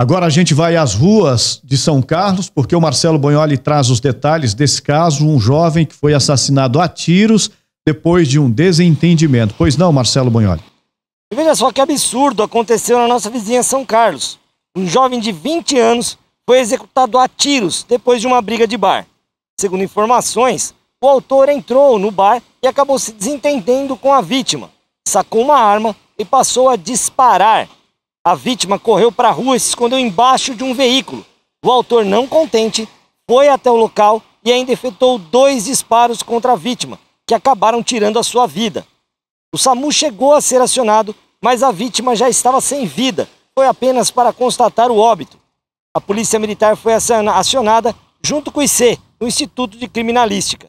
Agora a gente vai às ruas de São Carlos, porque o Marcelo Bonholi traz os detalhes desse caso, um jovem que foi assassinado a tiros depois de um desentendimento. Pois não, Marcelo Bonholi? E veja só que absurdo aconteceu na nossa vizinha São Carlos. Um jovem de 20 anos foi executado a tiros depois de uma briga de bar. Segundo informações, o autor entrou no bar e acabou se desentendendo com a vítima. Sacou uma arma e passou a disparar a vítima correu para a rua e se escondeu embaixo de um veículo. O autor, não contente, foi até o local e ainda efetuou dois disparos contra a vítima, que acabaram tirando a sua vida. O SAMU chegou a ser acionado, mas a vítima já estava sem vida. Foi apenas para constatar o óbito. A Polícia Militar foi acionada junto com o IC, o Instituto de Criminalística.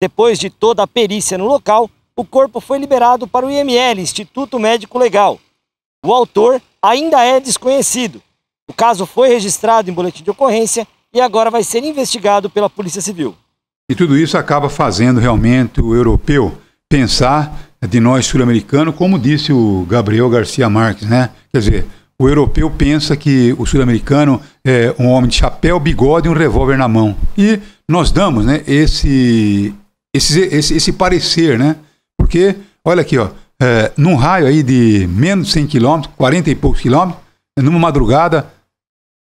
Depois de toda a perícia no local, o corpo foi liberado para o IML, Instituto Médico Legal. O autor ainda é desconhecido. O caso foi registrado em boletim de ocorrência e agora vai ser investigado pela Polícia Civil. E tudo isso acaba fazendo realmente o europeu pensar de nós sul-americanos, como disse o Gabriel Garcia Marques, né? Quer dizer, o europeu pensa que o sul-americano é um homem de chapéu, bigode e um revólver na mão. E nós damos, né, esse, esse, esse, esse parecer, né? Porque, olha aqui, ó, é, num raio aí de menos de 100 quilômetros, 40 e poucos quilômetros, numa madrugada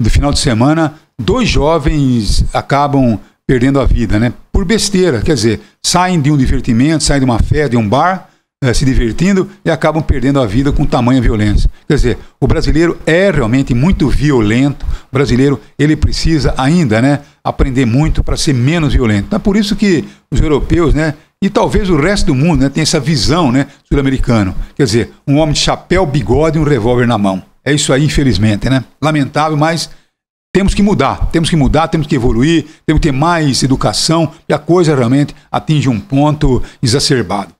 do final de semana, dois jovens acabam perdendo a vida, né? Por besteira, quer dizer, saem de um divertimento, saem de uma festa, de um bar, é, se divertindo e acabam perdendo a vida com tamanha violência. Quer dizer, o brasileiro é realmente muito violento. O brasileiro, ele precisa ainda, né, aprender muito para ser menos violento. Então, é por isso que os europeus, né, e talvez o resto do mundo né, tenha essa visão né, sul-americano. Quer dizer, um homem de chapéu, bigode e um revólver na mão. É isso aí, infelizmente, né? Lamentável, mas temos que mudar, temos que mudar, temos que evoluir, temos que ter mais educação, e a coisa realmente atinge um ponto exacerbado.